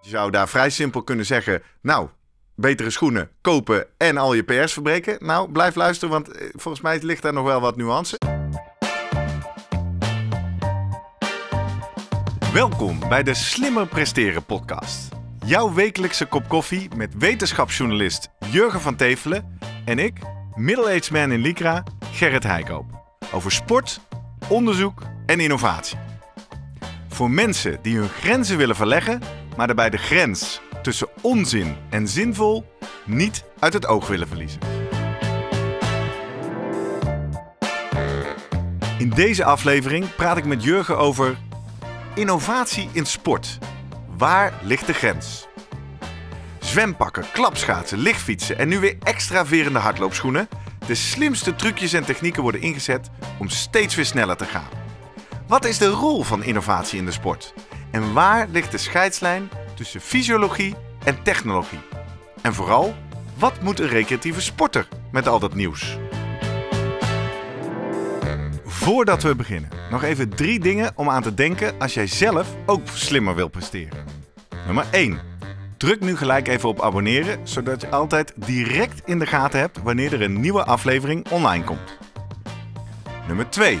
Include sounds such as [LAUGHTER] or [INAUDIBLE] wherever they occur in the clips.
Je zou daar vrij simpel kunnen zeggen: Nou, betere schoenen kopen en al je PR's verbreken. Nou, blijf luisteren, want eh, volgens mij ligt daar nog wel wat nuance. Welkom bij de Slimmer Presteren Podcast. Jouw wekelijkse kop koffie met wetenschapsjournalist Jurgen van Tevelen en ik, middle-aged man in Lycra, Gerrit Heikoop. Over sport, onderzoek en innovatie. Voor mensen die hun grenzen willen verleggen maar daarbij de grens tussen onzin en zinvol niet uit het oog willen verliezen. In deze aflevering praat ik met Jurgen over innovatie in sport. Waar ligt de grens? Zwempakken, klapschaatsen, lichtfietsen en nu weer extra verende hardloopschoenen. De slimste trucjes en technieken worden ingezet om steeds weer sneller te gaan. Wat is de rol van innovatie in de sport? En waar ligt de scheidslijn tussen fysiologie en technologie? En vooral, wat moet een recreatieve sporter met al dat nieuws? Voordat we beginnen, nog even drie dingen om aan te denken als jij zelf ook slimmer wil presteren. Nummer 1. Druk nu gelijk even op abonneren, zodat je altijd direct in de gaten hebt wanneer er een nieuwe aflevering online komt. Nummer 2.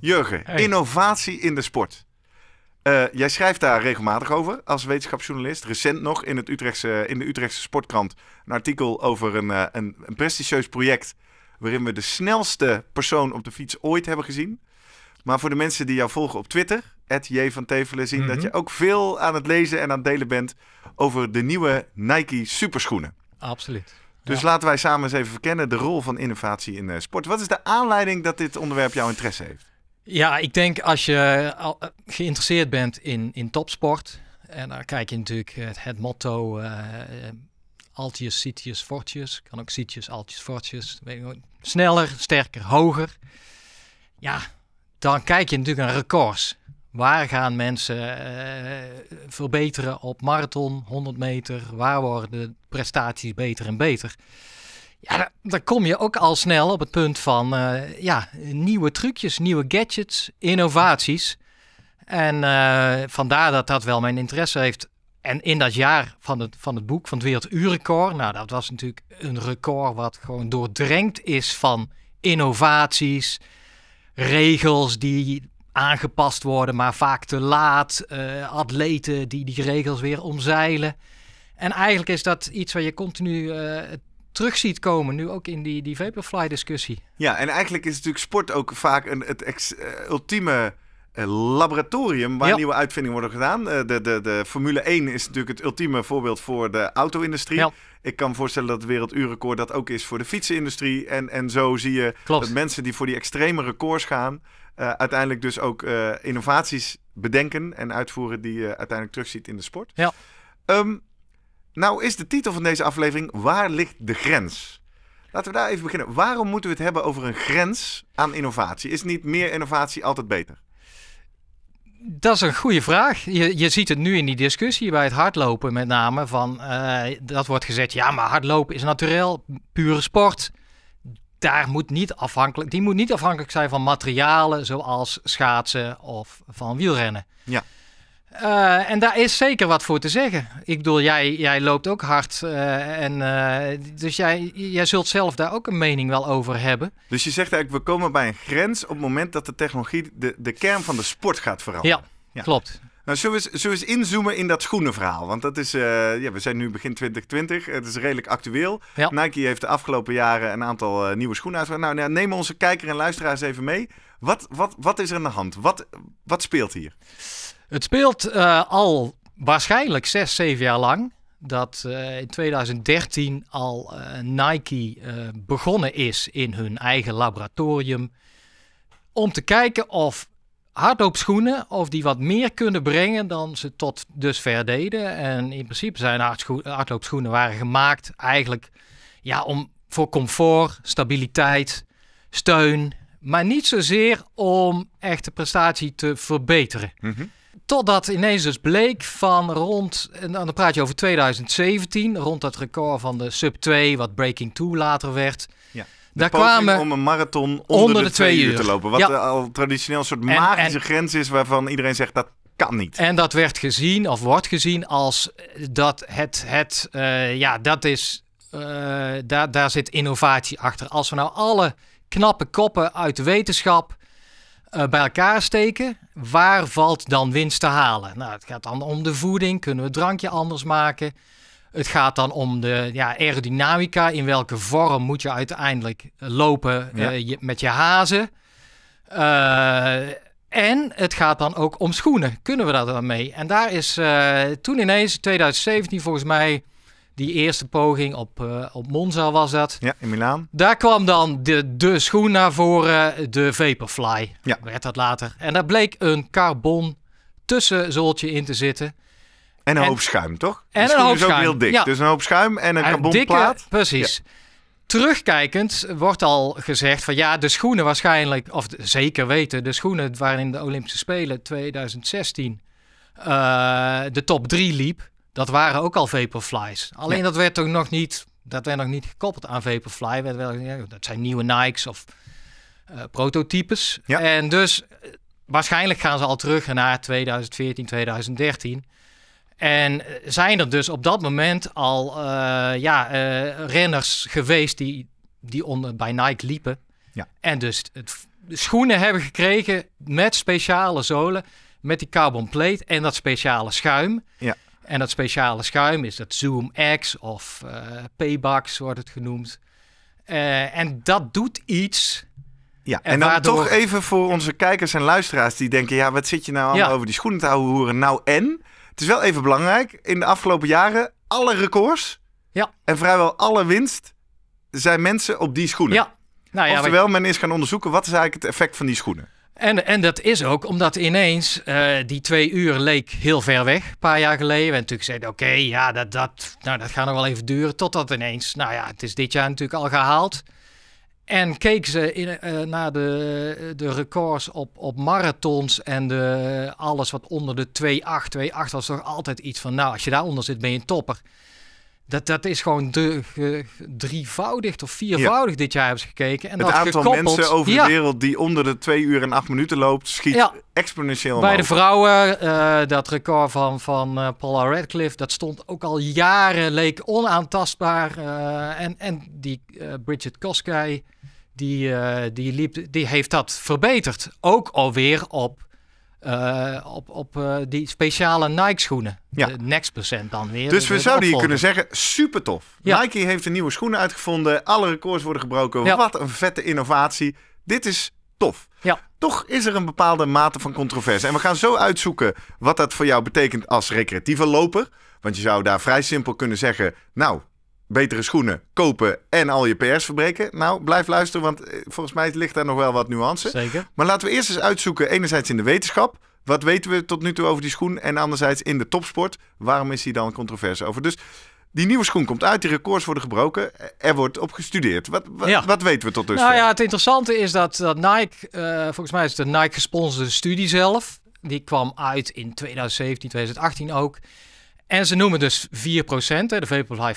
Jurgen, innovatie in de sport. Eh, jij schrijft daar regelmatig over als wetenschapsjournalist. Recent nog in, het Utrechtse, in de Utrechtse Sportkrant een artikel over eh, een, een, prestigieus project. waarin we de snelste persoon op de fiets ooit hebben gezien. Maar voor de mensen die jou volgen op Twitter, J van Tevelen, zien dat mhm. je ook veel aan het lezen en aan het delen bent. over de nieuwe Nike superschoenen. Absoluut. Dus laten wij samen eens even verkennen de rol van innovatie in eh, sport. Wat is de aanleiding dat dit onderwerp jouw interesse heeft? Ja, ik denk als je eh, eh, geïnteresseerd bent in, in topsport, en dan kijk je natuurlijk eh, het, motto uh, Altius, Sitius, Fortius. Kan ook Sitius, Altius, Fortius. sneller, sterker, hoger. Ja, dan kijk je natuurlijk naar records. Waar gaan mensen verbeteren op marathon, 100 meter? Waar worden de prestaties beter en beter? Ja, dan kom je ook al snel op het punt van eh, ja, nieuwe trucjes, nieuwe gadgets, innovaties. En eh, vandaar dat dat wel mijn interesse heeft. En in dat jaar van het, van het boek, van het Werelduurrecord, nou dat was natuurlijk een record wat gewoon doordrenkt is van innovaties, regels die aangepast worden, maar vaak te laat, eh, atleten die die regels weer omzeilen. En eigenlijk is dat iets waar je continu uh, terug ziet komen, nu ook in die, die Vaporfly discussie. Ja, en eigenlijk is natuurlijk sport ook vaak een, het eh, ultieme eh, laboratorium waar nieuwe uitvindingen worden gedaan. Eh, de, de, de Formule 1 is natuurlijk het ultieme voorbeeld voor de auto-industrie. Ik kan me voorstellen dat het werelduurrecord dat ook is voor de fietsenindustrie. En, en zo zie je dat mensen die voor die extreme records gaan, uiteindelijk dus ook innovaties bedenken en uitvoeren die je uiteindelijk terugziet in de sport. Ja. Ehm, nou is de titel van deze aflevering Waar ligt de grens? Laten we daar even beginnen. Waarom moeten we het hebben over een grens aan innovatie? Is niet meer innovatie altijd beter? Dat is een goede vraag. Je, je ziet het nu in die discussie bij het hardlopen met name. Van, eh, dat wordt gezegd, ja maar hardlopen is natuurlijk pure sport. Daar moet niet afhankelijk, die moet niet afhankelijk zijn van materialen zoals schaatsen of van wielrennen. Ja. Eh, en daar is zeker wat voor te zeggen. Ik bedoel, jij, jij loopt ook hard. Eh, en, eh, dus jij, jij zult zelf daar ook een mening wel over hebben. Dus je zegt eigenlijk, we komen bij een grens op het moment dat de technologie de, de kern van de sport gaat veranderen. Ja, klopt. Nou, zullen, we eens, zullen inzoomen in dat schoenenverhaal? Want dat is, ja, we zijn nu begin 2020, het is redelijk actueel. Nike heeft de afgelopen jaren een aantal nieuwe schoenen uitgebracht. Nou, nou, neem onze kijker en luisteraars even mee. Wat, wat, wat is er aan de hand? Wat, wat speelt hier? Het speelt eh, al waarschijnlijk zes, zeven jaar lang dat eh, in 2013 al eh, Nike begonnen is in hun eigen laboratorium om te kijken of hardloopschoenen of die wat meer kunnen brengen dan ze tot dusver deden. En in principe zijn hardloopschoenen waren gemaakt eigenlijk ja, om, voor comfort, stabiliteit, steun, maar niet zozeer om echt de prestatie te verbeteren. Mm Totdat ineens dus bleek van rond, en dan praat je over 2017, rond dat record van de sub 2, wat Breaking 2 later werd. Ja. daar kwamen om een marathon onder, de, twee, uur. te lopen. Wat al traditioneel een soort magische grens is waarvan iedereen zegt dat kan niet. En dat werd gezien, of wordt gezien, als dat het, het eh, ja, dat is, eh, daar, daar zit innovatie achter. Als we nou alle knappe koppen uit de wetenschap eh, bij elkaar steken. Waar valt dan winst te halen? Nou, het gaat dan om de voeding. Kunnen we drankje anders maken? Het gaat dan om de ja, aerodynamica. In welke vorm moet je uiteindelijk lopen eh, met je hazen? Eh, en het gaat dan ook om schoenen. Kunnen we dat dan mee? En daar is toen ineens 2017 volgens mij die eerste poging op, eh, op Monza was dat. Ja, in Milaan. Daar kwam dan de, de schoen naar voren, de Vaporfly. Ja. Werd dat later. En daar bleek een carbon tussenzooltje in te zitten. En een en, hoop schuim, toch? En een hoop is ook heel dik. Ja. Dus een hoop schuim en een, carbon. carbonplaat. precies. Terugkijkend wordt al gezegd van ja, de schoenen waarschijnlijk, of zeker weten, de schoenen waarin de Olympische Spelen 2016 eh, de top 3 liep dat waren ook al Vaporflies. Alleen dat werd toch nog niet, dat werd nog niet gekoppeld aan Vaporfly. Werd dat zijn nieuwe Nikes of eh, prototypes. Ja. En dus eh, waarschijnlijk gaan ze al terug naar 2014, 2013. En eh, zijn er dus op dat moment al ja, renners geweest die, die onder, bij Nike liepen. Ja. En dus het, schoenen hebben gekregen met speciale zolen, met die carbon plate en dat speciale schuim. Ja. En dat speciale schuim is dat Zoom X of uh, Paybox wordt het genoemd. Eh, en dat doet iets. Ja, en, dan toch even voor onze kijkers en luisteraars die denken: ja, wat zit je nou allemaal over die schoenen te horen? Nou, en het is wel even belangrijk: in de afgelopen jaren alle records ja. en vrijwel alle winst zijn mensen op die schoenen. Ja. Nou ja, Oftewel, men is gaan onderzoeken wat is eigenlijk het effect van die schoenen. En, en dat is ook omdat ineens eh, die twee uur leek heel ver weg, een paar jaar geleden. En natuurlijk zeiden, oké, ja, dat, dat, nou, dat gaat nog wel even duren. Totdat ineens, nou ja, het is dit jaar natuurlijk al gehaald. En keken ze in, eh, naar de, de records op, op marathons en de, alles wat onder de 2,8. 2,8 was toch altijd iets van, nou, als je daaronder zit, ben je een topper. Dat, dat is gewoon de, drievoudig of viervoudig dit jaar hebben ze gekeken. En het dat aantal mensen over de wereld die onder de twee uur en acht minuten loopt, schiet ja. exponentieel omhoog. Bij de vrouwen, eh, dat record van, van eh, Paula Radcliffe, dat stond ook al jaren, leek onaantastbaar. Eh, en, en die Bridget Koskij, die, die, liep, die heeft dat verbeterd. Ook alweer op eh, op, op eh, die speciale Nike-schoenen. Ja. De Next Percent dan weer. Dus we zouden hier kunnen zeggen, super tof. Nike heeft een nieuwe schoenen uitgevonden. Alle records worden gebroken. Wat een vette innovatie. Dit is tof. Ja. Toch is er een bepaalde mate van controverse. En we gaan zo uitzoeken wat dat voor jou betekent als recreatieve loper. Want je zou daar vrij simpel kunnen zeggen... nou, betere schoenen kopen en al je PS verbreken? Nou, blijf luisteren, want eh, volgens mij ligt daar nog wel wat nuance. Zeker. Maar laten we eerst eens uitzoeken, enerzijds in de wetenschap. Wat weten we tot nu toe over die schoen? En anderzijds in de topsport, waarom is die dan controversie over? Dus die nieuwe schoen komt uit, die records worden gebroken. Er wordt op gestudeerd. Wat, wat, weten we tot dusver? Nou ja, het interessante is dat, dat Nike, eh, volgens mij is de Nike gesponsorde studie zelf. Die kwam uit in 2017, 2018 ook. En ze noemen dus 4%, de Vaporfly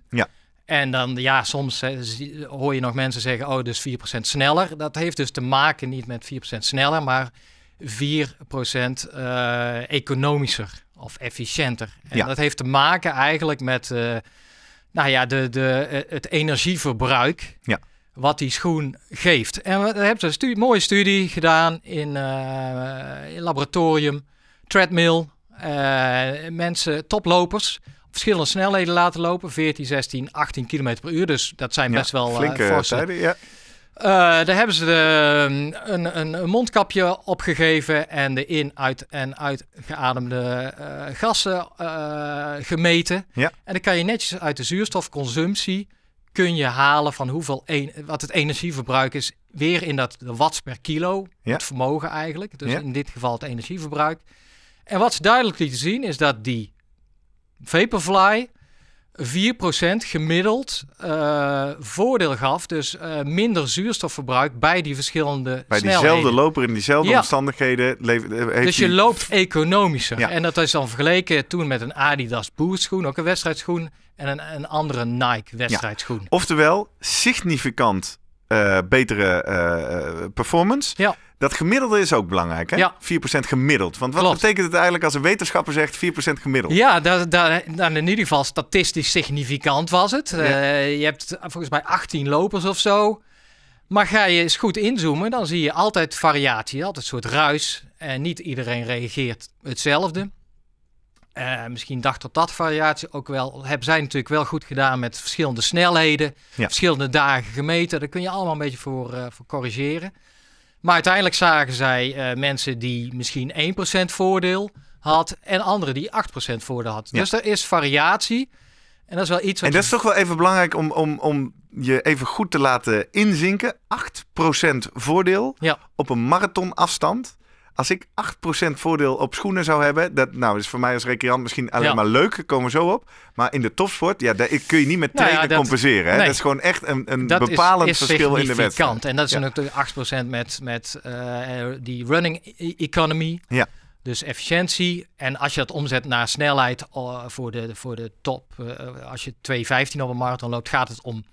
4%. Ja. En dan, ja, soms hoor je nog mensen zeggen, oh, dus 4% sneller. Dat heeft dus te maken niet met 4% sneller, maar 4% uh, eh, economischer of efficiënter. En ja. dat heeft te maken eigenlijk met, eh, nou ja, de, de, eh, het energieverbruik. Ja. Wat die schoen geeft. En we hebben ze een mooie studie gedaan in, in laboratorium. Treadmill, eh, mensen, toplopers, verschillende snelheden laten lopen. 14, 16, 18 km per uur. Dus dat zijn best wel eh, flinke uh, ja. daar hebben ze ehm, een, een, mondkapje opgegeven en de in-, uit- en uitgeademde gassen gemeten. Ja. En dan kan je netjes uit de zuurstofconsumptie kun je halen van hoeveel een, wat het energieverbruik is, weer in dat de watts per kilo, ja. het vermogen eigenlijk. Dus in dit geval het energieverbruik. En wat ze duidelijk lieten zien is dat die Vaporfly 4% gemiddeld uh, voordeel gaf. Dus eh, minder zuurstofverbruik bij die verschillende bij snelheden. Bij diezelfde loper in diezelfde omstandigheden. Eh, dus je loopt economischer. En dat is dan vergeleken toen met een Adidas Boost schoen, ook een wedstrijdschoen. En een, een andere Nike wedstrijdschoen. Oftewel, significant betere performance. Ja. Dat gemiddelde is ook belangrijk, hè? Ja. 4% gemiddeld. Want wat betekent het eigenlijk als een wetenschapper zegt 4% gemiddeld? Ja, dat, nou, in ieder geval statistisch significant was het. Eh, je hebt volgens mij 18 lopers of zo. Maar ga je eens goed inzoomen, dan zie je altijd variatie, altijd een soort ruis. En niet iedereen reageert hetzelfde. Eh, misschien dacht dat dat variatie ook wel. Hebben zij natuurlijk wel goed gedaan met verschillende snelheden, verschillende dagen gemeten. Daar kun je allemaal een beetje voor, eh, voor corrigeren. Maar uiteindelijk zagen zij eh, mensen die misschien 1% voordeel had en anderen die 8% voordeel had. Dus er is variatie. En dat is wel iets. En dat is toch wel even belangrijk om, om, om je even goed te laten inzinken. 8% voordeel op een marathonafstand. Als ik 8% voordeel op schoenen zou hebben, dat nou, is voor mij als recreant misschien alleen maar leuk, komen zo op. Maar in de topsport, ja, daar kun je niet met nou trainen compenseren. Hè? dat is gewoon echt een, een bepalend verschil in de wedstrijd. En dat is ja. natuurlijk 8% met, met eh, die running e-, economy. Ja. Dus efficiëntie. En als je dat omzet naar snelheid eh, voor, de, voor de top. Eh, als je 2.15 op een marathon loopt, gaat het om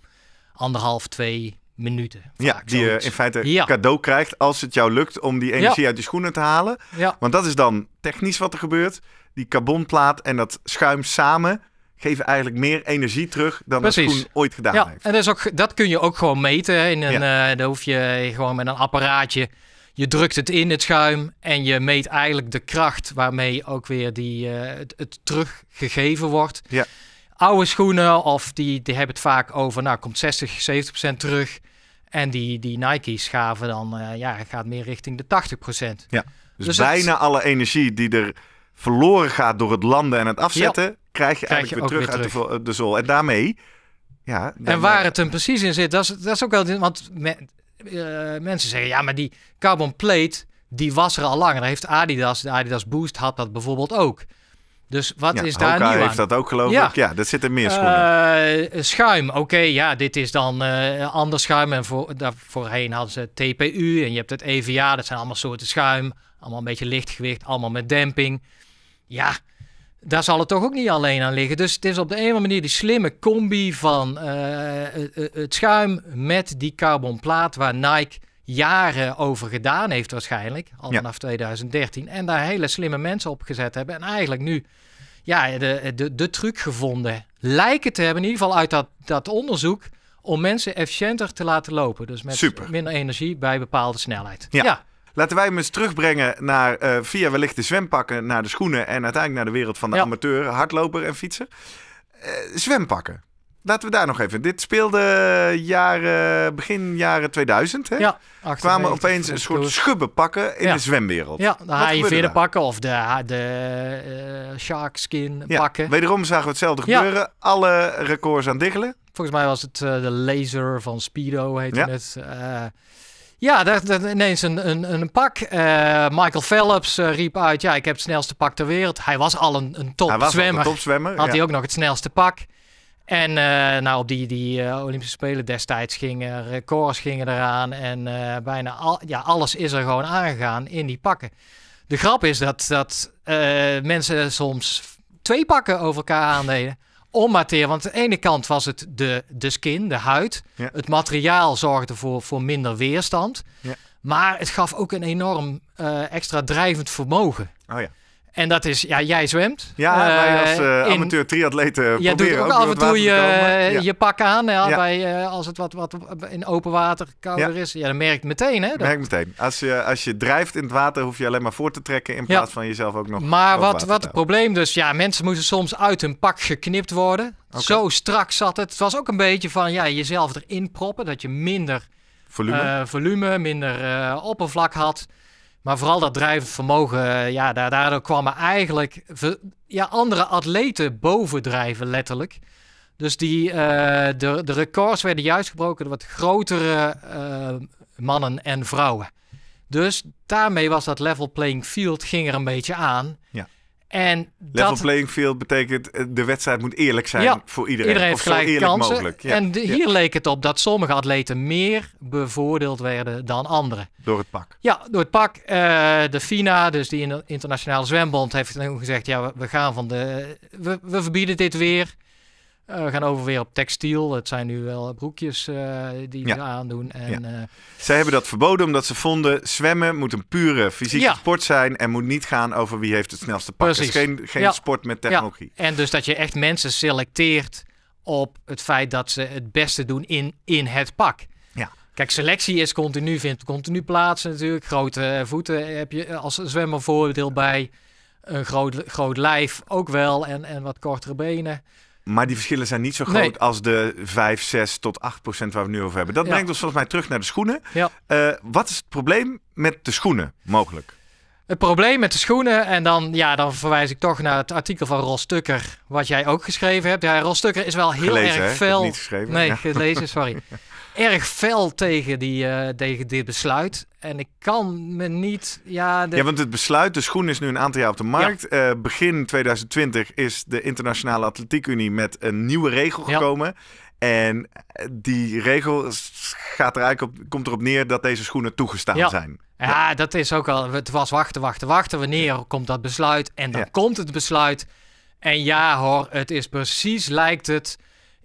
anderhalf, twee minuten. ja, die je in feite ja. cadeau krijgt als het jou lukt om die energie uit je schoenen te halen. Ja. Want dat is dan technisch wat er gebeurt. Die carbonplaat en dat schuim samen geven eigenlijk meer energie terug dan de schoen ooit gedaan ja. heeft. En dat, is ook, dat kun je ook gewoon meten. In een, eh, dan hoef je gewoon met een apparaatje. Je drukt het in het schuim en je meet eigenlijk de kracht waarmee ook weer die, eh, het, het, teruggegeven wordt. Ja oude schoenen of die, die hebben het vaak over, nou komt 60, 70 terug. En die, die Nike's gaven dan, eh, ja, gaat meer richting de 80 Ja, dus, dus bijna alle energie die er verloren gaat door het landen en het afzetten, krijg je eigenlijk weer, terug uit de, de zool. En daarmee, ja. en waar het hem precies in zit, dat is, dat is ook wel, want eh, mensen zeggen, ja, maar die carbon plate, die was er al lang. En heeft Adidas, de Adidas Boost had dat bijvoorbeeld ook. Dus wat is daar Hoka heeft dat ook geloof ja. ik. Ja, dat zit er meer schoenen. Eh, schuim, oké, ja, dit is dan uh, ander schuim. En voor, daarvoorheen hadden ze TPU en je hebt het EVA. Dat zijn allemaal soorten schuim. Allemaal een beetje lichtgewicht, allemaal met demping. Ja, daar zal het toch ook niet alleen aan liggen. Dus het is op de een of andere manier die slimme combi van eh, het schuim met die carbonplaat waar Nike jaren over gedaan heeft waarschijnlijk, al vanaf 2013. En daar hele slimme mensen op gezet hebben. En eigenlijk nu ja, de, de, de truc gevonden. Lijken te hebben, in ieder geval uit dat, dat onderzoek, om mensen efficiënter te laten lopen. Dus met Super. minder energie bij bepaalde snelheid. ja. Laten wij hem eens terugbrengen naar, eh, via wellicht de zwempakken naar de schoenen en uiteindelijk naar de wereld van de amateur, hardloper en fietser. Uh, zwempakken. Laten we daar nog even. Dit speelde eh, jaren, begin jaren 2000. Hè? Ja, kwamen opeens een soort schubben pakken in de zwemwereld. Ja, de haaiveren pakken of de, de uh, eh, sharkskin ja, pakken. Wederom zagen we hetzelfde gebeuren. Alle records aan diggelen. Volgens mij was het eh, de laser van Speedo, heette het. Uh, ja, dat, ineens een, een, een pak. Michael Phelps riep uit: ja, ik heb het snelste pak ter wereld. Hij was al een, een topzwemmer. Top had hij ook nog het snelste pak. En eh, nou, op die, die eh, Olympische Spelen destijds gingen records gingen eraan. En eh, bijna al, ja, alles is er gewoon aangegaan in die pakken. De grap is dat, dat mensen soms twee pakken over elkaar aandeden materie, Want aan de ene kant was het de, de skin, de huid. Het materiaal zorgde voor, voor minder weerstand. Ja. Maar het gaf ook een enorm extra drijvend vermogen. Oh ja. En dat is, ja, jij zwemt. Ja, wij als eh, eh, amateur triatleten Jij doet ook, ook af en toe je, eh, je pak aan. Ja, Bij, als het wat, wat in open water kouder is. Ja, dan merkt meteen. Hè, dat... Merk meteen. Als je, als je drijft in het water, hoef je alleen maar voor te trekken. In plaats van jezelf ook nog. Maar wat, wat het probleem dus. Ja, mensen moesten soms uit hun pak geknipt worden. Zo strak zat het. Het was ook een beetje van ja, jezelf erin proppen. Dat je minder volume minder oppervlak had. Maar vooral dat drijvend vermogen, eh, ja, daardoor kwamen eigenlijk ja, andere atleten bovendrijven, letterlijk. Dus die, eh, de, de records werden juist gebroken door wat grotere eh, mannen en vrouwen. Dus daarmee was dat level playing field ging er een beetje aan. Ja. En Level playing field betekent eh, de wedstrijd moet eerlijk zijn voor iedereen. Iedereen heeft gelijke kansen. Mogelijk. Ja, en hier leek het op dat sommige atleten meer bevoordeeld werden dan anderen. Door het pak. Ja, door het pak. Eh, de FINA, dus die internationale zwembond, heeft gezegd: ja, we, we gaan van de, we, we verbieden dit weer. Eh, we gaan over weer op textiel. Het zijn nu wel broekjes eh, die ja. we aandoen. En, eh, hebben dat verboden omdat ze vonden... zwemmen moet een pure fysieke sport zijn... en moet niet gaan over wie heeft het snelste pak. Dus Precies. Het is geen, geen sport met technologie. En dus dat je echt mensen selecteert op het feit dat ze het beste doen in, in het pak. Kijk, selectie is continu, vindt continu plaats natuurlijk. Grote voeten heb je als zwemmer voordeel bij. Een groot, groot lijf ook wel en, en wat kortere benen. Maar die verschillen zijn niet zo groot als de 5, 6 tot 8 procent waar we nu over hebben. Dat brengt ons volgens mij terug naar de schoenen. Ja. Eh, wat is het probleem met de schoenen mogelijk? Het probleem met de schoenen, en dan, ja, dan verwijs ik toch naar het artikel van Ros Tukker, wat jij ook geschreven hebt. Ja, Ros Stukker is wel heel gelezen, erg heb fel. Niet geschreven. Nee, ja. gelezen, sorry. [LAUGHS] erg fel tegen, die, eh, tegen dit besluit. En ik kan me niet. Ja, de... ja, want het besluit, de schoen is nu een aantal jaar op de markt. Eh, begin 2020 is de Internationale Atletiek Unie met een nieuwe regel gekomen. En die regel gaat er eigenlijk op, komt erop neer dat deze schoenen toegestaan zijn. Ja. dat is ook al. Het was wachten, wachten, wachten. Wanneer komt dat besluit? En dan komt het besluit. En ja hoor, het is precies, lijkt het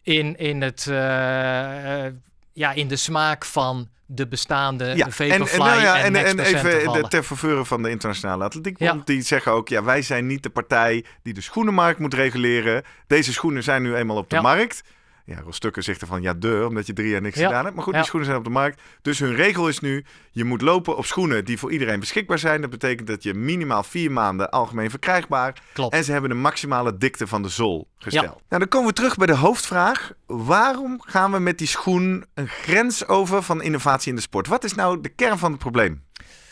in, in het. Eh, ja, in de smaak van de bestaande ja, Vaporfly nou en, even de, ter verveuren van de Internationale Atletiekbond. Ja. Die zeggen ook, ja, wij zijn niet de partij die de schoenenmarkt moet reguleren. Deze schoenen zijn nu eenmaal op de markt ja, stukken zegt van ja, deur, omdat je drie jaar niks gedaan hebt. Maar goed, die schoenen zijn op de markt. Dus hun regel is nu, je moet lopen op schoenen die voor iedereen beschikbaar zijn. Dat betekent dat je minimaal vier maanden algemeen verkrijgbaar. En ze hebben de maximale dikte van de zool gesteld. Nou, dan komen we terug bij de hoofdvraag. Waarom gaan we met die schoen een grens over van innovatie in de sport? Wat is nou de kern van het probleem?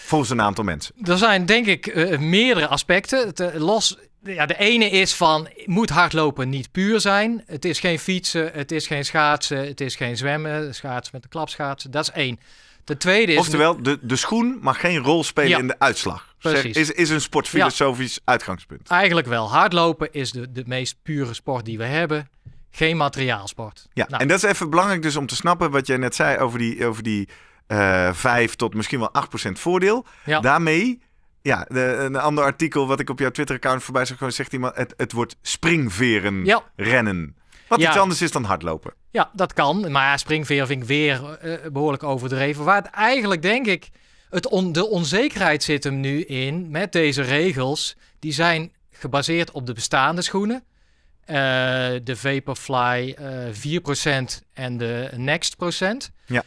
volgens een aantal mensen? Er zijn denk ik eh, meerdere aspecten. Eh, los ja, de ene is van, moet hardlopen niet puur zijn. Het is geen fietsen, het is geen schaatsen, het is geen zwemmen. Schaatsen met de klapschaatsen, dat is één. De tweede is... Oftewel, de, de schoen mag geen rol spelen in de uitslag. Precies. Zeg, is, is een sportfilosofisch uitgangspunt. Eigenlijk wel. Hardlopen is de, de meest pure sport die we hebben. Geen materiaalsport. Ja, nou. en dat is even belangrijk dus om te snappen wat jij net zei over die, over die uh, eh, 5 tot misschien wel 8 voordeel. Ja. Daarmee ja, een ander artikel wat ik op jouw Twitter-account voorbij zag komen, zegt iemand: het, het wordt springveren rennen. Wat ja. iets anders is dan hardlopen. Ja, dat kan. Maar springveren vind ik weer eh, behoorlijk overdreven. Waar het eigenlijk, denk ik, het de onzekerheid zit hem nu in met deze regels. Die zijn gebaseerd op de bestaande schoenen. Eh, de Vaporfly uh, eh, 4% en de Next%. Procent. Ja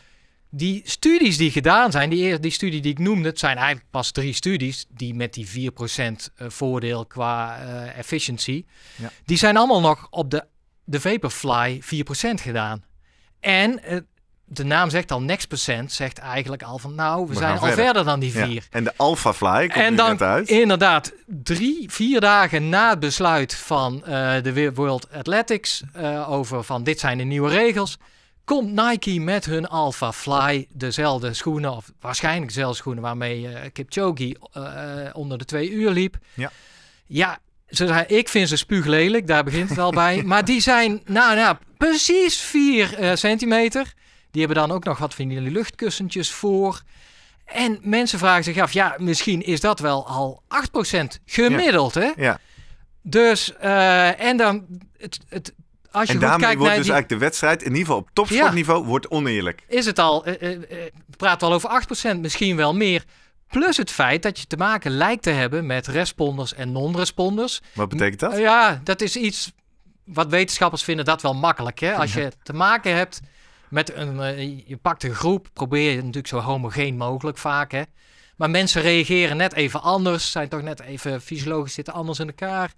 die studies die gedaan zijn, die, die studie die ik noemde, het zijn eigenlijk pas drie studies die met die 4% eh, voordeel qua uh, efficiëntie, ja. die zijn allemaal nog op de, de Vaporfly 4% gedaan. En eh, de naam zegt al, Next Percent zegt eigenlijk al van nou, we, zijn al verder. dan die vier. En de Alpha Fly komt en dan, Inderdaad, drie, vier dagen na het besluit van de World Athletics over van dit zijn de nieuwe regels komt Nike met hun Alpha Fly dezelfde schoenen, of waarschijnlijk dezelfde schoenen waarmee eh, Kipchoge eh, onder de twee uur liep. Ja. Ja, ze zei, ik vind ze lelijk. daar begint het al bij. [LAUGHS] Maar die zijn, nou ja, nou, precies 4 eh, centimeter. Die hebben dan ook nog wat van die luchtkussentjes voor. En mensen vragen zich af, ja, misschien is dat wel al 8% gemiddeld, hè? Ja. Dus, en dan, het, het als je en daarmee kijkt wordt dus eigenlijk de wedstrijd, in ieder geval op topsportniveau, wordt oneerlijk. Is het al, uh, eh, uh, eh, eh, praat al over 8%, misschien wel meer. Plus het feit dat je te maken lijkt te hebben met responders en non-responders. Wat betekent dat? Ja, dat is iets wat wetenschappers vinden dat wel makkelijk. Hè? Als je te maken hebt met een, je pakt een groep, probeer je natuurlijk zo homogeen mogelijk vaak. Hè? Maar mensen reageren net even anders, zijn toch net even fysiologisch zitten anders in elkaar.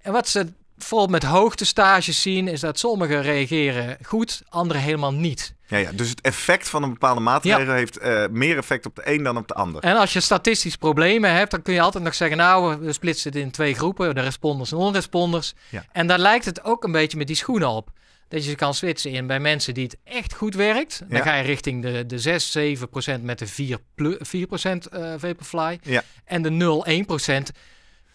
En wat ze Vooral met hoogtestages zien, is dat sommigen reageren goed, anderen helemaal niet. Ja, ja, dus het effect van een bepaalde maatregel heeft eh, meer effect op de een dan op de ander. En als je statistisch problemen hebt, dan kun je altijd nog zeggen: Nou, we splitsen het in twee groepen, de responders en onresponders. Ja. En daar lijkt het ook een beetje met die schoenen op. Dat je ze kan switchen in bij mensen die het echt goed werkt. Dan ga je richting de, de 6, 7 procent met de 4, 4 procent uh, Vaporfly. En de 0, 1 procent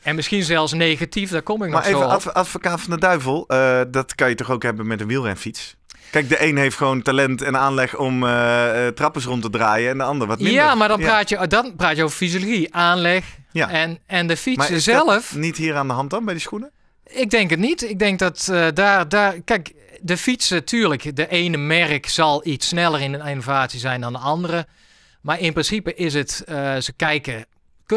en misschien zelfs negatief, daar kom ik nog even, zo op. advocaat van de duivel, eh, dat kan je toch ook hebben met een wielrenfiets? Kijk, de een heeft gewoon talent en aanleg om uh, trappers rond te draaien en de ander wat minder. Ja, maar dan praat je, dan praat je over fysiologie, aanleg en, en de fiets zelf. niet hier aan de hand dan bij die schoenen? Ik denk het niet. Ik denk dat daar, daar. Kijk, de fietsen, tuurlijk, de ene merk zal iets sneller in een innovatie zijn dan de andere. Maar in principe is het, ze kijken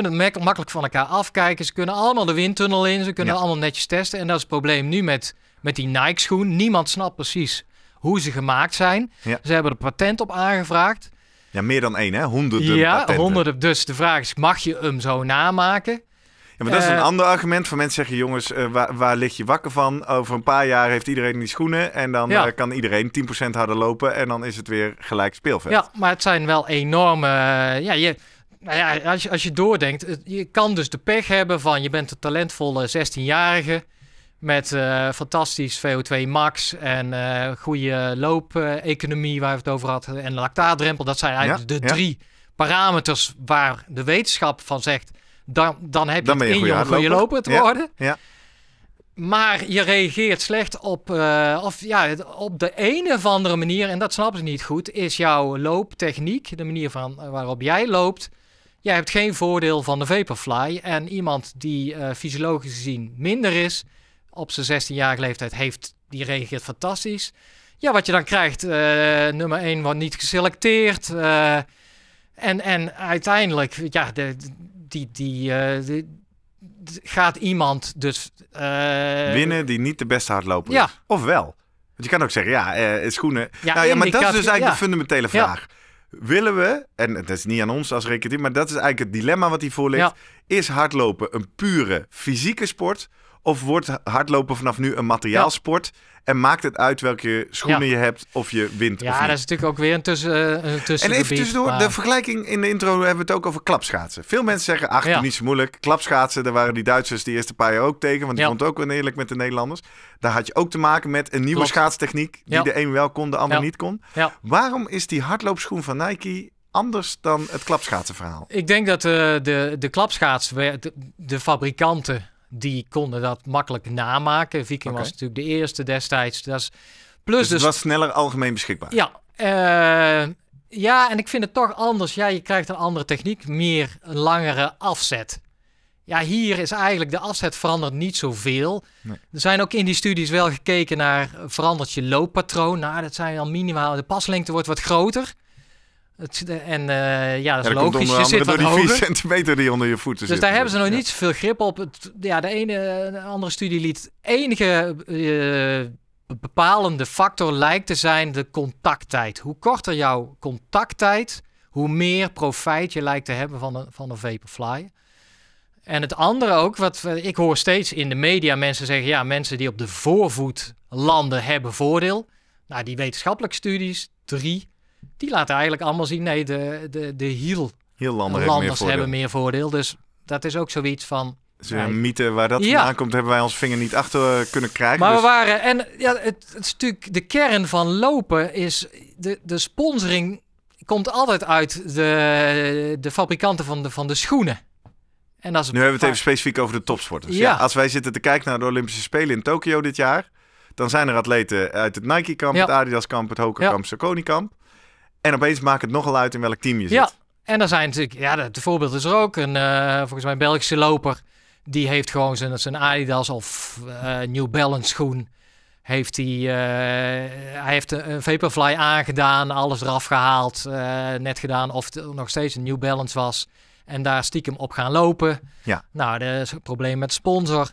kunnen het makkelijk van elkaar afkijken. Ze kunnen allemaal de windtunnel in. Ze kunnen allemaal netjes testen. En dat is het probleem nu met, met die Nike-schoen. Niemand snapt precies hoe ze gemaakt zijn. Ja. Ze hebben er patent op aangevraagd. Ja, meer dan één, hè? Honderden Ja, honderden. Dus de vraag is, mag je hem zo namaken? Ja, maar dat is een eh, ander argument van mensen zeggen: jongens, eh, waar, waar lig je wakker van? Over een paar jaar heeft iedereen die schoenen en dan eh, kan iedereen 10% harder lopen en dan is het weer gelijk speelveld. Ja, maar het zijn wel enorme. ja, je, nou ja, als je, als je doordenkt, je kan dus de pech hebben van je bent een talentvolle 16-jarige met eh, fantastisch VO2 max en uh, goede economie waar we het over hadden en lactaatdrempel. Dat zijn eigenlijk de drie parameters waar de wetenschap van zegt, dan, dan heb je dan het in je om goede loper te ja, worden. Maar je reageert slecht op, eh, of ja, op de een of andere manier, en dat snappen ze niet goed, is jouw looptechniek, de manier van, waarop jij loopt, Jij hebt geen voordeel van de Vaporfly. En iemand die eh, fysiologisch gezien minder is, op zijn 16-jarige leeftijd, heeft, die reageert fantastisch. Ja, wat je dan krijgt, eh, nummer 1 wordt niet geselecteerd. Eh, en, en uiteindelijk, ja, de, die, die, gaat iemand dus... Winnen die niet de beste hardloper ja. is. Of wel. Want je kan ook zeggen, ja, schoenen... Ja, nou maar dat is dus eigenlijk de fundamentele vraag willen we, en het is niet aan ons als recreatief, maar dat is eigenlijk het dilemma wat hij voorlegt. is hardlopen een pure fysieke sport of wordt hardlopen vanaf nu een materiaalsport? En maakt het uit welke schoenen je hebt of je wint. Ja, dat is natuurlijk ook weer een tussen. Eh, een en even tussendoor, de vergelijking in de intro hebben we het ook over klapschaatsen. Veel mensen zeggen, ach, ja. niet zo moeilijk. Klapschaatsen, daar waren die Duitsers de eerste paar jaar ook tegen. Want die ja. vond ook wel eerlijk met de Nederlanders. Daar had je ook te maken met een nieuwe schaatstechniek. Die de een wel kon, de ander niet kon. Waarom is die hardloopschoen van Nike anders dan het klapschaatsenverhaal? Ik denk dat eh, de, de klapschaats, de fabrikanten die konden dat makkelijk namaken. Viking was natuurlijk de eerste destijds. Dat is, plus dus het dus- was sneller algemeen beschikbaar. Ja, eh, ja, en ik vind het toch anders. Ja, je krijgt een andere techniek, meer een langere afzet. Ja, hier is eigenlijk de afzet verandert niet zoveel. Er zijn ook in die studies wel gekeken naar verandert je looppatroon. Nou, dat zijn al minimaal. De paslengte wordt wat groter en eh, ja, dat is logisch. je zit door die 4 centimeter die onder je voeten dus zit. Dus daar hebben ze nog niet zoveel grip op. ja, de ene andere studie liet enige eh, bepalende factor lijkt te zijn de contacttijd. Hoe korter jouw contacttijd, hoe meer profijt je lijkt te hebben van een, van een vaporfly. En het andere ook, wat ik hoor steeds in de media mensen zeggen: ja, mensen die op de voorvoet landen hebben voordeel. Nou, die wetenschappelijke studies, drie die laten eigenlijk allemaal zien, nee, de, de, de heel, landers hebben meer voordeel. Dus dat is ook zoiets van, dus een mythe waar dat ja. vandaan komt, hebben wij ons vinger niet achter kunnen krijgen. Maar we dus- waren, en ja, het, het, is natuurlijk de kern van lopen is, de, de sponsoring komt altijd uit de, de fabrikanten van de, van de schoenen. En als nu hebben we het even specifiek over de topsporters. Ja. als wij zitten te kijken naar de Olympische Spelen in Tokio dit jaar, dan zijn er atleten uit het Nike-kamp, het Adidas-kamp, het Hoka-kamp, het Saucony-kamp. En opeens maakt het nogal uit in welk team je zit. Ja, en dan zijn natuurlijk, ja, het voorbeeld is er ook. Een, eh, volgens mij een Belgische loper, die heeft gewoon zijn, zijn Adidas of uh, New Balance schoen. Heeft hij, eh, hij heeft een Vaporfly aangedaan, alles eraf gehaald, net gedaan of het nog steeds een New Balance was. En daar stiekem op gaan lopen. Ja. Nou, er is een probleem met sponsor.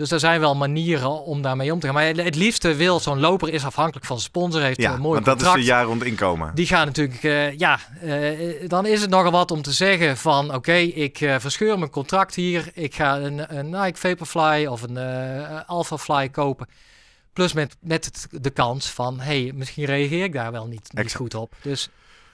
Dus er zijn wel manieren om daarmee om te gaan. Maar het liefste wil zo'n loper is afhankelijk van sponsor, heeft een mooi want contract. dat is de jaar rond inkomen. Die gaan natuurlijk, eh, ja, eh, dan is het nogal wat om te zeggen van... oké, ik eh, verscheur mijn contract hier. Ik ga een, een Nike Vaporfly of een Alpha Fly kopen. Plus met, met de kans van, hey, misschien reageer ik daar wel niet, niet goed op. Dus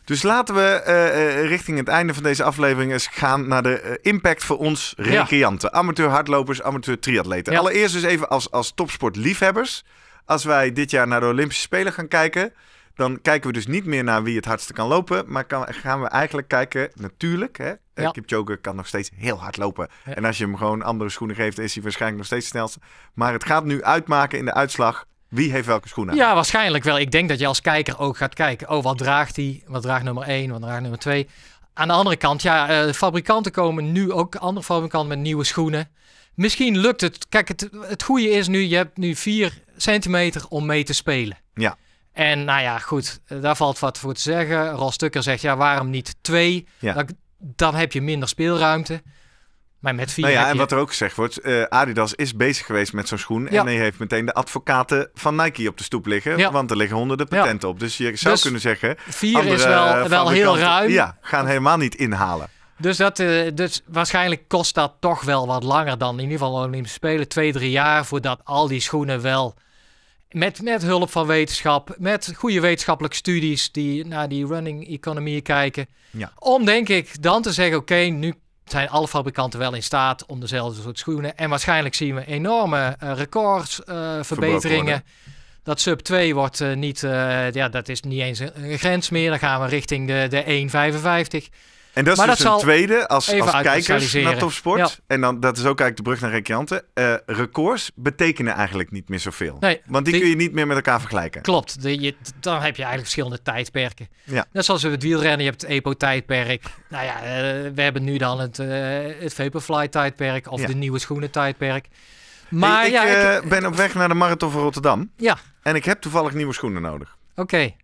dus laten we eh, eh, richting het einde van deze aflevering eens gaan naar de eh, impact voor ons recreanten. Amateur hardlopers, amateur triatleten. Allereerst dus even als, als topsportliefhebbers. Als wij dit jaar naar de Olympische Spelen gaan kijken, dan kijken we dus niet meer naar wie het hardste kan lopen. Maar gaan we eigenlijk kijken, natuurlijk, hè, ja. Kipchoge kan nog steeds heel hard lopen. En als je hem gewoon andere schoenen geeft, is hij waarschijnlijk nog steeds het snelste. Maar het gaat nu uitmaken in de uitslag wie heeft welke schoenen? Ja, waarschijnlijk wel. Ik denk dat je als kijker ook gaat kijken. Oh, wat draagt hij? Wat draagt nummer 1? Wat draagt nummer 2? Aan de andere kant, ja, de eh, fabrikanten komen nu ook, andere fabrikanten met nieuwe schoenen. Misschien lukt het. Kijk, het, het goede is nu, je hebt nu 4 centimeter om mee te spelen. Ja. En nou ja, goed, eh, daar valt wat voor te zeggen. Rolstukker Tucker zegt, ja, waarom niet 2? Dan, dan heb je minder speelruimte. Maar met vier. Nou ja, en wat er ook gezegd wordt: eh, Adidas is bezig geweest met zo'n schoen. En hij heeft meteen de advocaten van Nike op de stoep liggen. Ja. Want er liggen honderden patenten op. Dus je zou dus kunnen zeggen: vier is wel, eh, wel heel ruim. Ja, gaan helemaal niet inhalen. Dus, dat, eh, dus waarschijnlijk kost dat toch wel wat langer dan in ieder geval Olympische Spelen. Twee, drie jaar voordat al die schoenen wel met, met hulp van wetenschap, met goede wetenschappelijke studies die naar die running economie kijken. Ja. Om denk ik dan te zeggen, oké, nu zijn alle fabrikanten wel in staat om dezelfde soort schoenen. En waarschijnlijk zien we enorme uh, eh, recordverbeteringen. Eh, dat sub 2 wordt eh, niet, ja, dat is niet eens een grens meer. Dan gaan we richting de, de 1,55. En dat is dus een tweede als, als kijkers naar topsport. En dan, dat is ook eigenlijk de brug naar recreanten. Uh, eh, records betekenen eigenlijk niet meer zoveel. want die, kun je niet meer met elkaar vergelijken. Klopt. dan heb je eigenlijk verschillende tijdperken. Ja. Net zoals we het wielrennen, je hebt het EPO-tijdperk. Nou ja, eh, we hebben nu dan het, uh, het Vaporfly-tijdperk of de nieuwe schoenen-tijdperk. Maar ik, ja, ik ben op weg naar de Marathon van Rotterdam. Ja. En ik heb toevallig nieuwe schoenen nodig. Oké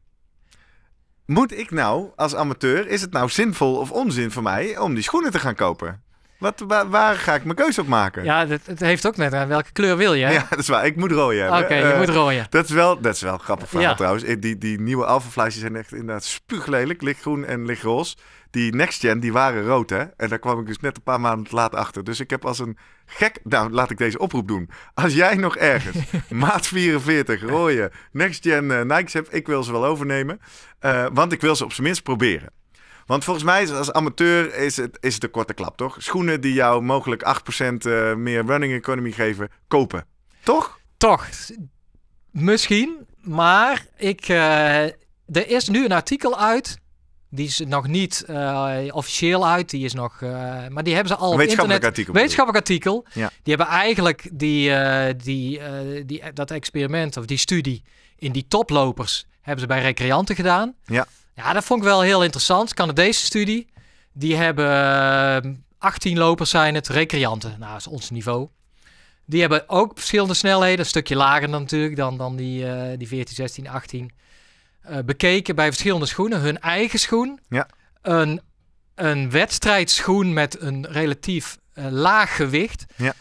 moet ik nou als amateur, is het nou zinvol of onzin voor mij om die schoenen te gaan kopen? Wat, waar, ga ik mijn keuze op maken? Ja, het heeft ook net aan welke kleur wil je. Ja, dat is waar. Ik moet rooien hebben. Oké, je eh, moet rooien. Dat is wel, dat is wel een grappig van trouwens. Eh, die, die nieuwe alfaflaasjes zijn echt inderdaad spuuglelijk. Lichtgroen en lichtroze. Die next gen, die waren rood hè. En daar kwam ik dus net een paar maanden laat achter. Dus ik heb als een gek... Nou, laat ik deze oproep doen. Als jij nog ergens [LAUGHS] maat 44 rooie next gen eh, Nikes hebt... Ik wil ze wel overnemen. want ik wil ze op zijn minst proberen. Want volgens mij als amateur is het, is het een korte klap, toch? Schoenen die jou mogelijk 8% eh, meer running economy geven, kopen. Toch? Toch. Misschien. Maar ik, eh, er is nu een artikel uit. Die is nog niet eh, officieel uit. Die is nog. maar die hebben ze al. Een wetenschappelijk internet, artikel. Wetenschappelijk artikel. Die hebben eigenlijk die, die, die, dat experiment of die studie in die toplopers. Hebben ze bij recreanten gedaan. Ja. Ja, dat vond ik wel heel interessant. Canadese studie. Die hebben 18 eh, lopers zijn het, recreanten. Nou, dat is ons niveau. Die hebben ook verschillende snelheden, een stukje lager natuurlijk dan, dan die, eh, die 14, 16, 18. bekeken bij verschillende schoenen. Hun eigen schoen. Ja. Een, een wedstrijdschoen met een relatief eh, laag gewicht. Ja.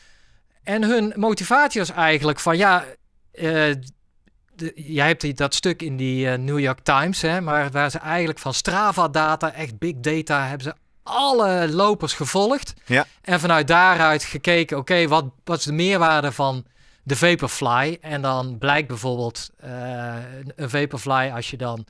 En hun motivatie was eigenlijk van ja, de, jij hebt dat stuk in die eh, New York Times, hè, maar waar ze eigenlijk van Strava-data, echt big data, hebben ze alle lopers gevolgd. En vanuit daaruit gekeken, oké, wat, wat is de meerwaarde van de Vaporfly? En dan blijkt bijvoorbeeld uh, een Vaporfly, als je dan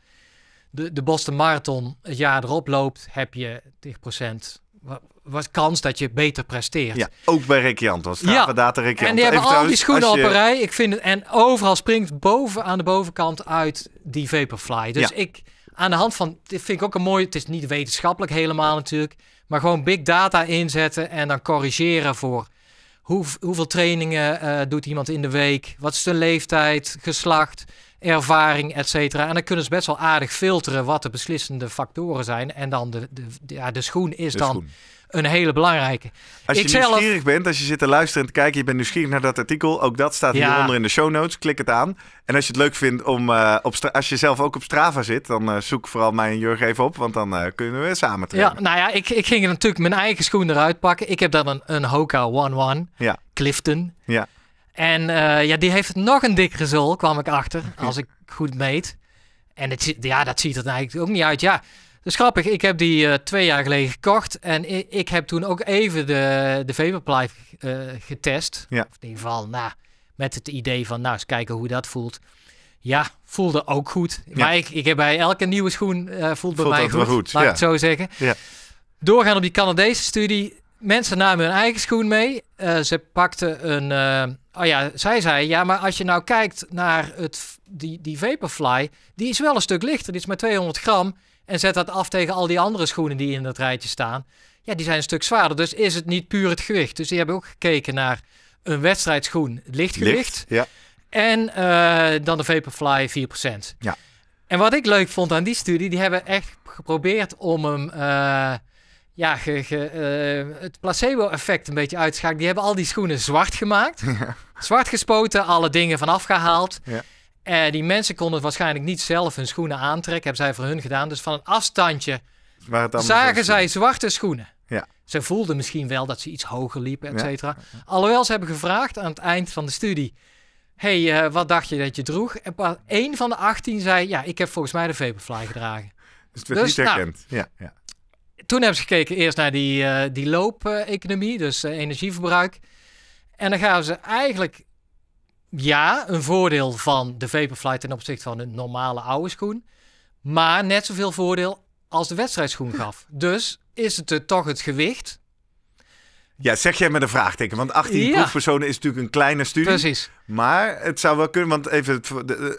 de, de Boston Marathon het jaar erop loopt, heb je 10% wat kans dat je beter presteert. Ja, ook bij Ricky Antons. Ja, we en die hebben al die schoenen je... op een rij. Ik vind het, en overal springt boven aan de bovenkant uit die Vaporfly. Dus ik, aan de hand van, dit vind ik ook een mooi, het is niet wetenschappelijk helemaal natuurlijk, maar gewoon big data inzetten en dan corrigeren voor hoeveel trainingen eh, doet iemand in de week, wat is de leeftijd, geslacht, ervaring, et cetera. En dan kunnen ze best wel aardig filteren wat de beslissende factoren zijn. En dan de, de, ja, de schoen is dan een hele belangrijke. Als je nieuwsgierig bent, als je zit te luisteren en te kijken, je bent nieuwsgierig naar dat artikel, ook dat staat hieronder in de show notes. Klik het aan. En als je het leuk vindt om, eh, op als je zelf ook op Strava zit, dan eh, zoek vooral mij en Jurgen even op, want dan eh, kunnen we samen trainen. Ja, nou ja, ik, ik ging natuurlijk mijn eigen schoen eruit pakken. Ik heb dan een, een Hoka One One, ja. Clifton. Ja. En eh, ja, die heeft nog een dikke zool, kwam ik achter, als ik goed meet. En het, ja, dat ziet er eigenlijk ook niet uit. Ja, dus grappig, ik heb die eh, twee jaar geleden gekocht. En ik, ik, heb toen ook even de, de eh, getest. Ja. Of in ieder geval, nou, met het idee van, nou, eens kijken hoe dat voelt. Ja, voelde ook goed. Maar ik, ik heb bij elke nieuwe schoen, voelt, voelt bij mij goed, goed, laat ik het zo zeggen. Ja. Doorgaan op die Canadese studie, mensen namen hun eigen schoen mee. Eh, ze pakten een. Eh, oh ja, zij zei: ja, maar als je nou kijkt naar het, die, die Vaporfly, die is wel een stuk lichter. Die is maar 200 gram. En zet dat af tegen al die andere schoenen die in dat rijtje staan. Ja, die zijn een stuk zwaarder. Dus is het niet puur het gewicht. Dus die hebben ook gekeken naar een wedstrijdschoen, lichtgewicht. ja. En eh, dan de Vaporfly 4%. Ja. En wat ik leuk vond aan die studie, die hebben echt geprobeerd om hem ja, eh, het placebo-effect een beetje uitschakelen. Die hebben al die schoenen zwart gemaakt. [LAUGHS] Zwart gespoten, alle dingen vanaf gehaald. Ja. Eh, die mensen konden waarschijnlijk niet zelf hun schoenen aantrekken. Hebben zij voor hun gedaan. Dus van een afstandje zagen zij zwarte schoenen. Ja. Ze voelden misschien wel dat ze iets hoger liepen, et cetera. Alhoewel ze hebben gevraagd aan het eind van de studie... hey, eh, wat dacht je dat je droeg? En één van de 18 zei... ja, ik heb volgens mij de Vaporfly gedragen. Dus het werd dus, niet herkend. Nou, ja toen hebben ze gekeken eerst naar die, uh, die loop-economie, dus eh, energieverbruik. En dan gaven ze eigenlijk, ja, een voordeel van de Vaporfly ten opzichte van een normale oude schoen. Maar net zoveel voordeel als de wedstrijdschoen gaf. Dus is het toch het gewicht ja, zeg jij met een vraagteken. Want 18 proefpersonen is natuurlijk een kleine studie. Precies. Maar het zou wel kunnen, want even het,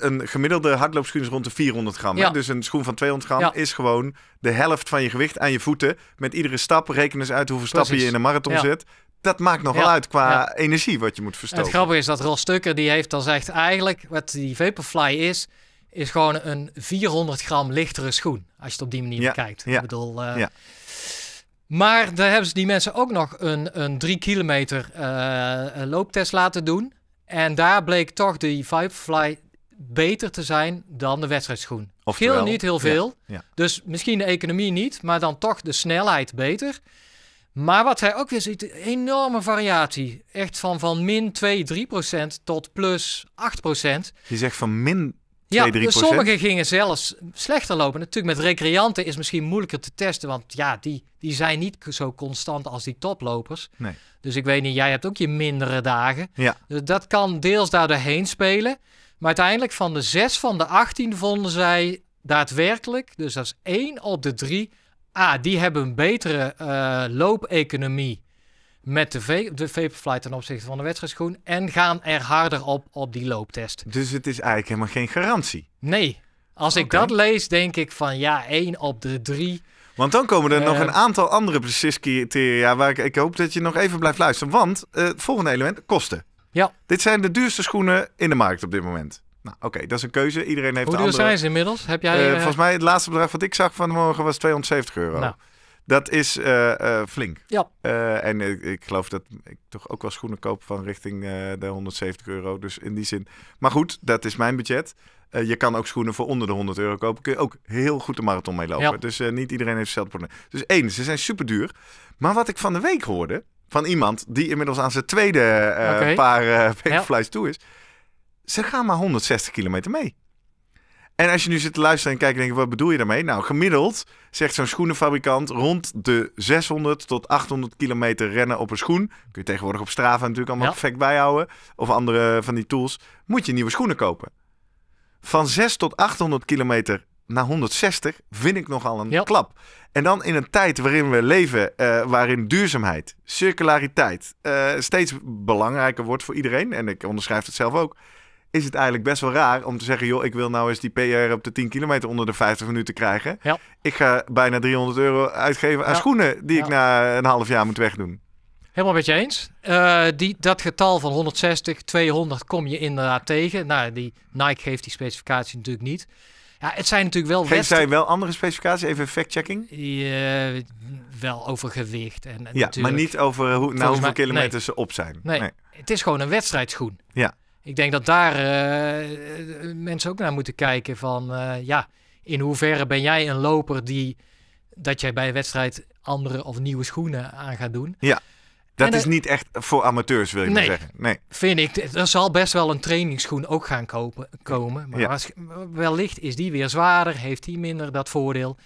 een gemiddelde hardloopschoen is rond de 400 gram. Ja. Dus een schoen van 200 gram is gewoon de helft van je gewicht aan je voeten. Met iedere stap rekenen eens uit hoeveel stappen je in een marathon zet dat maakt nogal ja, uit qua energie wat je moet verstoken. Het grappige is dat Ross Stukker die heeft dan zegt eigenlijk wat die Vaporfly is, is gewoon een 400 gram lichtere schoen. Als je het op die manier ja, bekijkt. Ik bedoel, eh, maar daar hebben ze die mensen ook nog een, een drie kilometer eh, looptest laten doen. En daar bleek toch die Vibefly beter te zijn dan de wedstrijdschoen. heel niet heel veel. Dus misschien de economie niet, maar dan toch de snelheid beter. Maar wat hij ook weer ziet, enorme variatie. Echt van, van min 2, 3 procent tot plus 8 procent. Je zegt van min ja, 2, sommigen gingen zelfs slechter lopen. Natuurlijk, met recreanten is misschien moeilijker te testen. Want ja, die, die zijn niet zo constant als die toplopers. Nee. Dus ik weet niet, jij hebt ook je mindere dagen. Ja. Dus dat kan deels daar doorheen spelen. Maar uiteindelijk van de zes van de 18 vonden zij daadwerkelijk, dus dat is één op de drie. Ah, die hebben een betere uh, loopeconomie met de, v de Vaporfly ten opzichte van de wedstrijdschoen. En gaan er harder op op die looptest. Dus het is eigenlijk helemaal geen garantie? Nee. Als ik dat lees, denk ik van ja, één op de drie. Want dan komen er nog eh, een aantal andere preciscriteria waar ik, hoop dat je nog even blijft luisteren. Want het eh, volgende element, kosten. Ja. Dit zijn de duurste schoenen in de markt op dit moment. Nou, oké, dat is een keuze. Iedereen heeft Hoe duur zijn ze inmiddels? Heb jij, eh, volgens mij het laatste bedrag wat ik zag vanmorgen was 270 euro. Nou. Dat is eh, eh, flink. Ja. Eh, en ik geloof dat ik toch ook wel schoenen koop van richting de 170 euro. Dus in die zin. Maar goed, dat is mijn budget. je kan ook schoenen voor onder de 100 euro kopen. Kun je ook heel goed de marathon mee lopen. Dus niet iedereen heeft hetzelfde probleem. Dus één, ze zijn super duur. Maar wat ik van de week hoorde van iemand die inmiddels aan zijn tweede paar uh, ja. toe is. Ze gaan maar 160 kilometer mee. En als je nu zit te luisteren en kijkt denk je, wat bedoel je daarmee? Nou, gemiddeld zegt zo'n schoenenfabrikant rond de 600 tot 800 kilometer rennen op een schoen. Kun je tegenwoordig op Strava natuurlijk allemaal perfect bijhouden. Of andere eh, van die tools. Moet je nieuwe schoenen kopen. Van 6 tot 800 kilometer naar 160 vind ik nogal een klap. En dan in een tijd waarin we leven, eh, waarin duurzaamheid, circulariteit eh, steeds belangrijker wordt voor iedereen. En ik onderschrijf het zelf ook is het eigenlijk best wel raar om te zeggen... joh, ik wil nou eens die PR op de 10 kilometer onder de 50 minuten krijgen. Ja. Ik ga bijna 300 euro uitgeven aan schoenen die ik na een half jaar moet wegdoen. Helemaal met je eens. Eh, die, dat getal van 160, 200 kom je inderdaad tegen. Nou, die Nike geeft die specificatie natuurlijk niet. Ja, het zijn natuurlijk wel... Geeft zij wel andere specificaties? Even fact-checking? wel over gewicht. En, en ja, maar niet over hoe, nou, hoeveel mij, kilometers ze op zijn. Nee. nee. het is gewoon een wedstrijdschoen. Ja ik denk dat daar eh, mensen ook naar moeten kijken van eh, ja, in hoeverre ben jij een loper die dat jij bij een wedstrijd andere of nieuwe schoenen aan gaat doen. Ja. Dat is niet echt voor amateurs, wil je maar zeggen. Nee, vind ik. Er zal best wel een trainingsschoen ook gaan kopen, komen. Maar wellicht is die weer zwaarder, heeft die minder dat voordeel.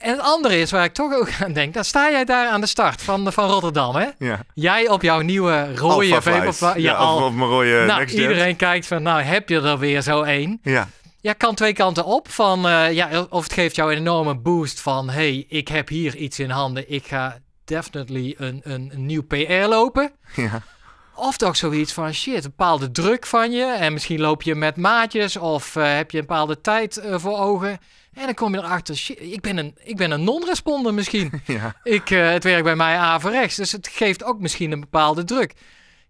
En het andere is waar ik toch ook aan denk. Dan sta jij daar aan de start van, van Rotterdam, hè? Ja. Jij op jouw nieuwe rode Vaporfly. Ja, ja op mijn rode nou, Iedereen kijkt van, nou heb je er weer zo één. Ja. Ja, kan twee kanten op. Van, eh, ja, of het geeft jou een enorme boost van... hey, ik heb hier iets in handen. Ik ga definitely een, een nieuw PR lopen. Ja. Of toch zoiets van shit, een bepaalde druk van je. En misschien loop je met maatjes of eh, heb je een bepaalde tijd eh, voor ogen. En dan kom je erachter, shit, ik ben een, ik ben een non-responder misschien. [LAUGHS] Ja. Ik, eh, het werkt bij mij averechts, dus het geeft ook misschien een bepaalde druk.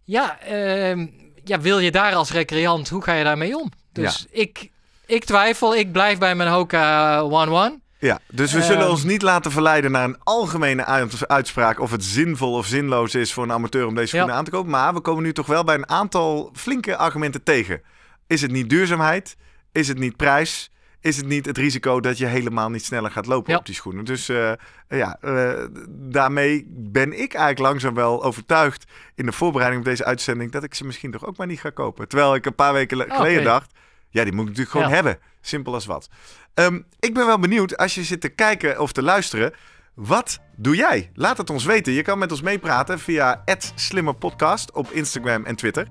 Ja, ehm, ja wil je daar als recreant, hoe ga je daarmee om? Dus ik, ik twijfel, ik blijf bij mijn Hoka 1-1. Ja, dus we zullen ehm. ons niet laten verleiden naar een algemene uitspraak of het zinvol of zinloos is voor een amateur om deze schoenen aan te kopen. Maar we komen nu toch wel bij een aantal flinke argumenten tegen. Is het niet duurzaamheid? Is het niet prijs? Is het niet het risico dat je helemaal niet sneller gaat lopen op die schoenen? Dus eh, ja, eh, daarmee ben ik eigenlijk langzaam wel overtuigd in de voorbereiding op deze uitzending dat ik ze misschien toch ook maar niet ga kopen. Terwijl ik een paar weken ah, geleden dacht. Ja, die moet ik natuurlijk gewoon hebben. Simpel als wat. Ehm, ik ben wel benieuwd, als je zit te kijken of te luisteren, wat doe jij? Laat het ons weten. Je kan met ons meepraten via @slimmerpodcast op Instagram en Twitter.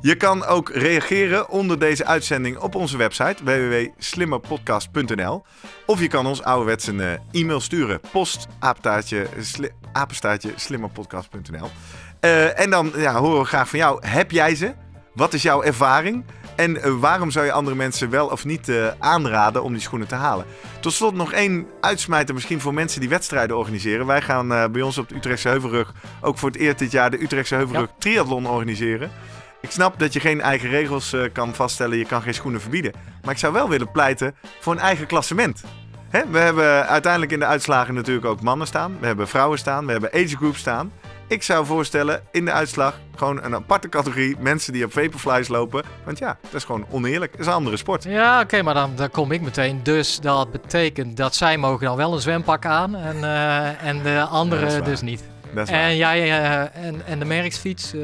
Je kan ook reageren onder deze uitzending op onze website www.slimmerpodcast.nl. Of je kan ons ouderwets een eh, e-mail sturen. Post slimmerpodcast.nl. Eh, en dan ja, horen we graag van jou. Heb jij ze? Wat is jouw ervaring? En eh, waarom zou je andere mensen wel of niet eh, aanraden om die schoenen te halen? Tot slot nog één uitsmijter misschien voor mensen die wedstrijden organiseren. Wij gaan eh, bij ons op de Utrechtse Heuvelrug ook voor het eerst dit jaar de Utrechtse Heuvelrug ja. Triathlon organiseren. Ik snap dat je geen eigen regels kan vaststellen, je kan geen schoenen verbieden. Maar ik zou wel willen pleiten voor een eigen klassement. we hebben uiteindelijk in de uitslagen natuurlijk ook mannen staan. We hebben vrouwen staan. We hebben age groups staan. Ik zou voorstellen, in de uitslag gewoon een aparte categorie mensen die op vaporflies lopen. Want ja, dat is gewoon oneerlijk. Dat is een andere sport. Ja, oké, maar dan, dan, kom ik meteen. Dus dat betekent dat zij mogen dan wel een zwempak aan en, eh, en de anderen dus niet. En jij eh, en, en de merksfiets eh,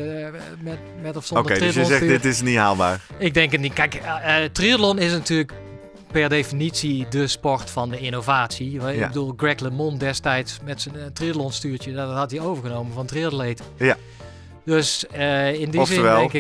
met, met of zonder okay, Oké, dus je zegt dit is niet haalbaar. Ik denk het niet. Kijk, triathlon is natuurlijk per definitie de sport van de innovatie. Ik bedoel, Greg LeMond destijds met zijn uh, eh, triathlonstuurtje, dat had hij overgenomen van triatleet. Ja. Dus eh, in die Oftewel, zin denk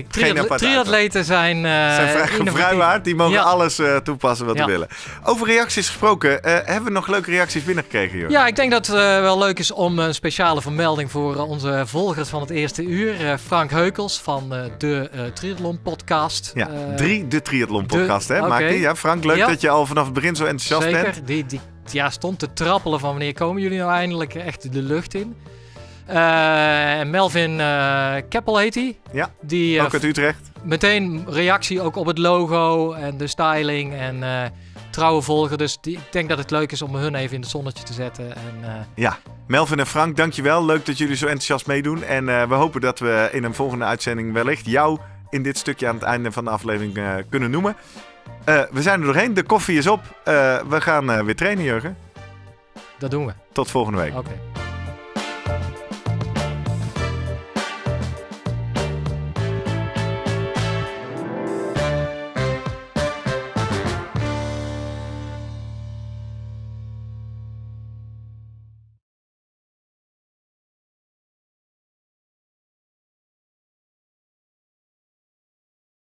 ik, triatleten zijn... Uh, zijn gevrijwaard, die mogen alles eh, toepassen wat ze willen. Over reacties gesproken, hebben we nog leuke reacties binnengekregen, Jurgen? Ja, ik denk dat het wel leuk is om een speciale vermelding voor onze volgers van het eerste uur. Frank Heukels van de Triathlon Podcast. Ja, drie de Triathlon Podcast, hè, okay. Ja, Frank, leuk dat je al vanaf het begin zo enthousiast Zeker. bent. Zeker, die, die ja, stond te trappelen van wanneer komen jullie nou eindelijk echt de lucht in. Eh, en Melvin eh, Keppel heet hij. Ja, die, eh, ook uit Utrecht. Meteen reactie ook op het logo en de styling en trouwe volger. Dus ik denk dat het leuk is om hun even in het zonnetje te zetten. En, Ja, Melvin en Frank, dankjewel. Leuk dat jullie zo enthousiast meedoen. En we hopen dat we in een volgende uitzending wellicht jou in dit stukje aan het einde van de aflevering kunnen noemen. we zijn er doorheen, de koffie is op. we gaan weer trainen, Jurgen. Dat doen we. Tot volgende week. Oké.